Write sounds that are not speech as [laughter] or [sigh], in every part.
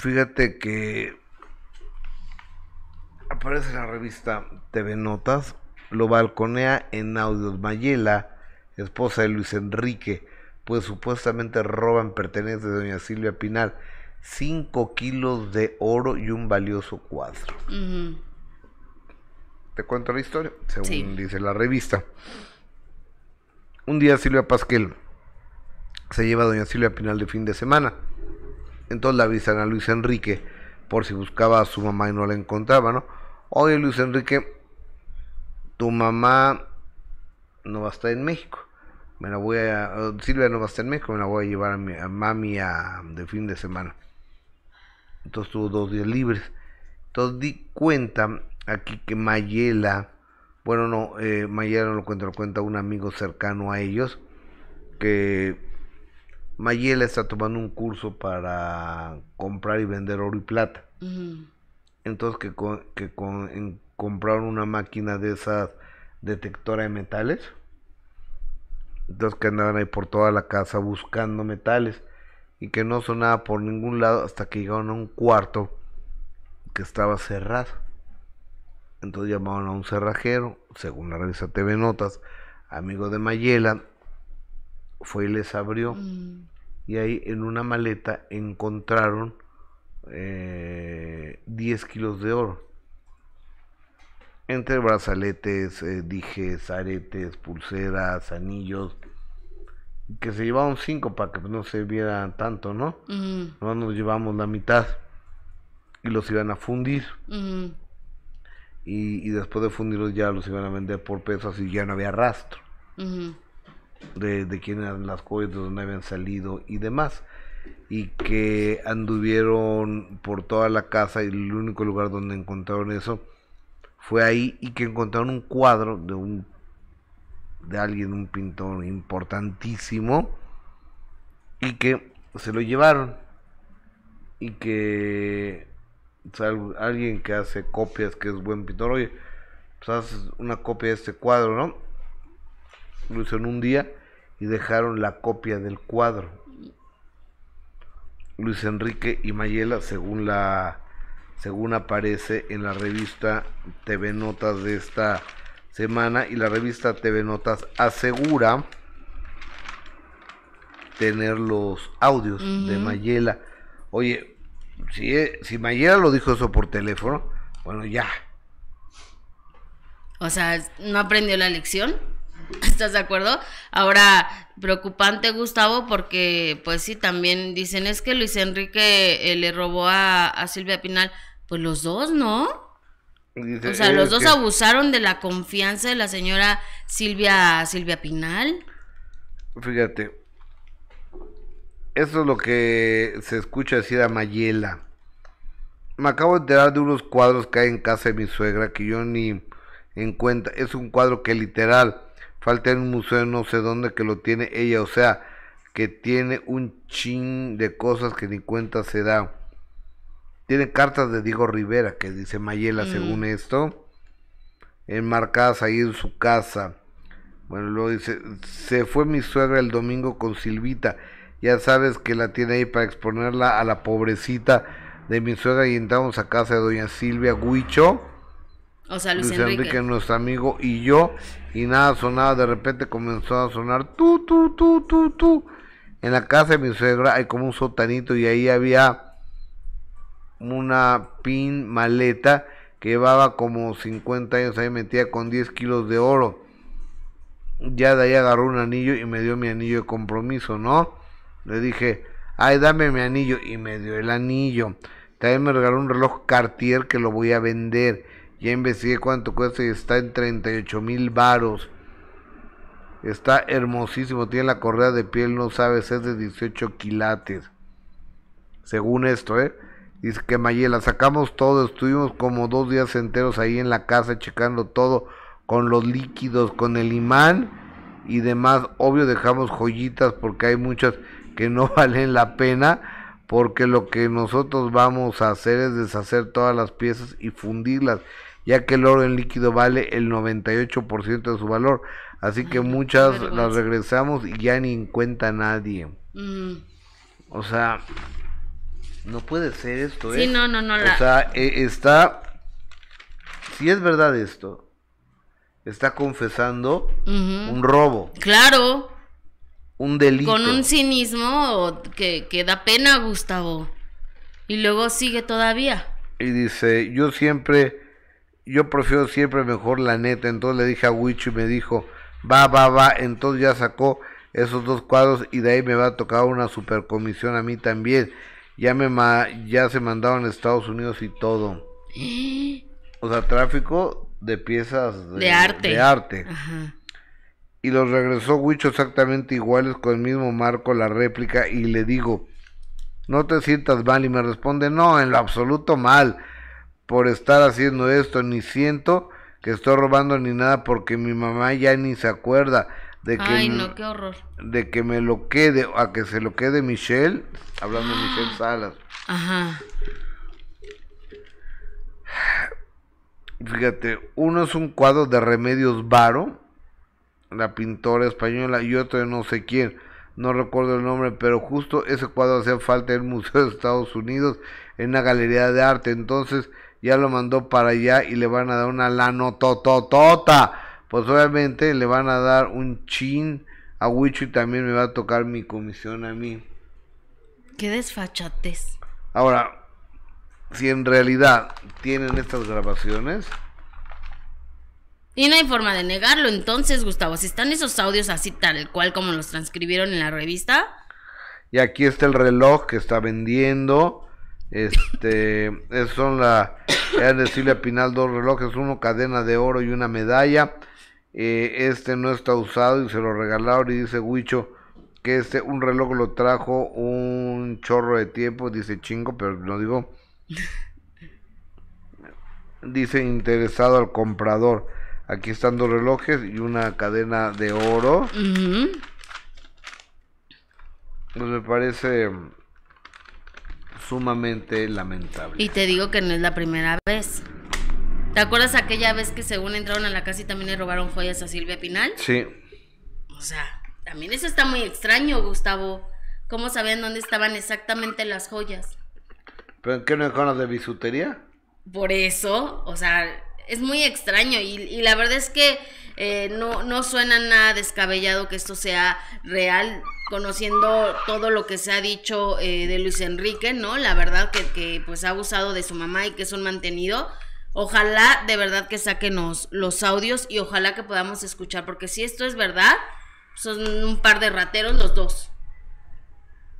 Fíjate que aparece en la revista TV Notas, lo balconea en audios Mayela, esposa de Luis Enrique, pues supuestamente roban pertenencias de doña Silvia Pinal, 5 kilos de oro y un valioso cuadro. Te cuento la historia, según dice la revista. Un día Silvia Pasquel se lleva a doña Silvia Pinal de fin de semana entonces le avisan a Luis Enrique por si buscaba a su mamá y no la encontraba, ¿no? Oye, Luis Enrique, tu mamá no va a estar en México. Me la voy a. Silvia no va a estar en México, me la voy a llevar a, mi, mami a, de fin de semana. Entonces tuvo dos días libres. Entonces di cuenta aquí que Mayela, bueno, no, eh, Mayela no lo cuenta, lo cuenta un amigo cercano a ellos, que Mayela está tomando un curso para comprar y vender oro y plata. Entonces que, que compraron una máquina de esas detectora de metales. Entonces que andaban ahí por toda la casa buscando metales y que no sonaba por ningún lado hasta que llegaron a un cuarto que estaba cerrado. Entonces llamaron a un cerrajero, según la revista TV Notas, amigo de Mayela, fue y les abrió. Mm y ahí en una maleta encontraron eh, 10 kilos de oro. Entre brazaletes, eh, dijes, aretes, pulseras, anillos, que se llevaban cinco para que no se viera tanto, ¿no? nos llevamos la mitad y los iban a fundir. y, después de fundirlos ya los iban a vender por pesos y ya no había rastro de, quién eran las joyas, de dónde habían salido y demás. Y que anduvieron por toda la casa y el único lugar donde encontraron eso fue ahí y que encontraron un cuadro de un de alguien, un pintor importantísimo y que se lo llevaron y que alguien que hace copias, que es buen pintor, oye, pues haces una copia de este cuadro, ¿no? Luis en un día, y dejaron la copia del cuadro. Luis Enrique y Mayela, según la según aparece en la revista TV Notas de esta semana y la revista TV Notas asegura tener los audios de Mayela. Oye, si, e, si Mayela lo dijo eso por teléfono, bueno, ya. O sea, ¿no aprendió la lección? [laughs] ¿Estás de acuerdo? Ahora, preocupante Gustavo, porque pues sí, también dicen es que Luis Enrique eh, le robó a, Silvia Pinal. Pues los dos, ¿no? o sea, los dos abusaron de la confianza de la señora Silvia, Silvia Pinal. Fíjate, eso es lo que se escucha decir a Mayela. Me acabo de enterar de unos cuadros que hay en casa de mi suegra que yo ni en cuenta. Es un cuadro que literal Falta en un museo no sé dónde que lo tiene ella, o sea, que tiene un chin de cosas que ni cuenta se da. Tiene cartas de Diego Rivera, que dice Mayela, mm. según esto, enmarcadas ahí en su casa. Bueno, luego dice, se fue mi suegra el domingo con Silvita. Ya sabes que la tiene ahí para exponerla a la pobrecita de mi suegra y entramos a casa de doña Silvia Huicho o sea, Enrique. nuestro amigo, y yo, y nada sonaba, de repente comenzó a sonar tu tu tu tu tu En la casa de mi suegra hay como un sotanito y ahí había una pin maleta que llevaba como 50 años ahí metía con 10 kilos de oro. Ya de ahí agarró un anillo y me dio mi anillo de compromiso, ¿no? Le dije, ay, dame mi anillo y me dio el anillo. También me regaló un reloj Cartier que lo voy a vender ya investigué cuánto cuesta y está en 38 mil varos. Está hermosísimo, tiene la correa de piel, no sabes, es de 18 quilates. Según esto, ¿eh? Dice que Mayela, sacamos todo, estuvimos como dos días enteros ahí en la casa checando todo con los líquidos, con el imán y demás. Obvio dejamos joyitas porque hay muchas que no [laughs] valen la pena porque lo que nosotros vamos a hacer es deshacer todas las piezas y fundirlas ya que el oro en líquido vale el 98% de su valor. Así que muchas las regresamos y ya ni en cuenta nadie. Mm. O sea, no puede ser esto. ¿eh? no, no, no. O sea, e, está, si es verdad esto, está confesando un robo. Claro. Un delito. Con un cinismo que, que da pena, Gustavo. Y luego sigue todavía. Y dice, yo siempre yo prefiero siempre mejor la neta. Entonces le dije a Wicho y me dijo, va, va, va. Entonces ya sacó esos dos cuadros y de ahí me va a tocar una supercomisión a mí también. Ya, me ya se mandaron a Estados Unidos y todo. O sea, tráfico de piezas de, arte. Y los regresó Wicho exactamente iguales con el mismo marco, la réplica, y le digo, no te sientas mal. Y me responde, no, en lo absoluto mal por estar haciendo esto, ni siento que estoy robando ni nada porque mi mamá ya ni se acuerda de que Ay, no, qué horror. de que me lo quede a que se lo quede Michelle, hablando de Michelle ah. Salas. Ajá. Fíjate, uno es un cuadro de Remedios Varo, la pintora española, y otro de no sé quién, no recuerdo el nombre, pero justo ese cuadro hacía falta en el Museo de Estados Unidos, en la galería de arte. Entonces, ya lo mandó para allá y le van a dar una lano tototota. Pues obviamente le van a dar un chin a Wichu y también me va a tocar mi comisión a mí. Qué desfachates. Ahora, si en realidad tienen estas grabaciones. Y no hay forma de negarlo. Entonces, Gustavo, si están esos audios así tal cual como los transcribieron en la revista. Y aquí está el reloj que está vendiendo. Este, [clears throat] son la, era de Pinal dos relojes, uno cadena de oro y una medalla. Eh, este no está usado y se lo regalaron y dice Huicho que este un reloj lo trajo un chorro de tiempo, dice chingo, pero no digo. Dice interesado al comprador. Aquí están dos relojes y una cadena de oro. Pues me parece sumamente lamentable. Y te digo que no es la primera vez. ¿Te acuerdas aquella vez que según entraron a la casa y también le robaron joyas a Silvia Pinal? Sí. O sea, también eso está muy extraño, Gustavo. ¿Cómo sabían dónde estaban exactamente las joyas? ¿Pero en qué no dejaron de bisutería? Por eso, o sea, es muy extraño y, la verdad es que eh, no, no suena nada descabellado que esto sea real conociendo todo lo que se ha dicho eh, de Luis Enrique, ¿no? La verdad que, pues ha abusado de su mamá y que es un mantenido. Ojalá de verdad que saquen los audios y ojalá que podamos escuchar, porque si esto es verdad, son un par de rateros los dos.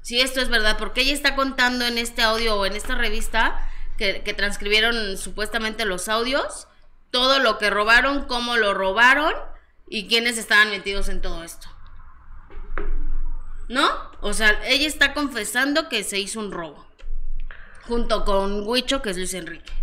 Si esto es verdad, porque ella está contando en este audio o en esta revista que, que transcribieron supuestamente los audios, todo lo que robaron, cómo lo robaron y quiénes estaban metidos en todo esto. ¿no? O sea, ella está confesando que se hizo un robo. Junto con Huicho, que es Luis Enrique.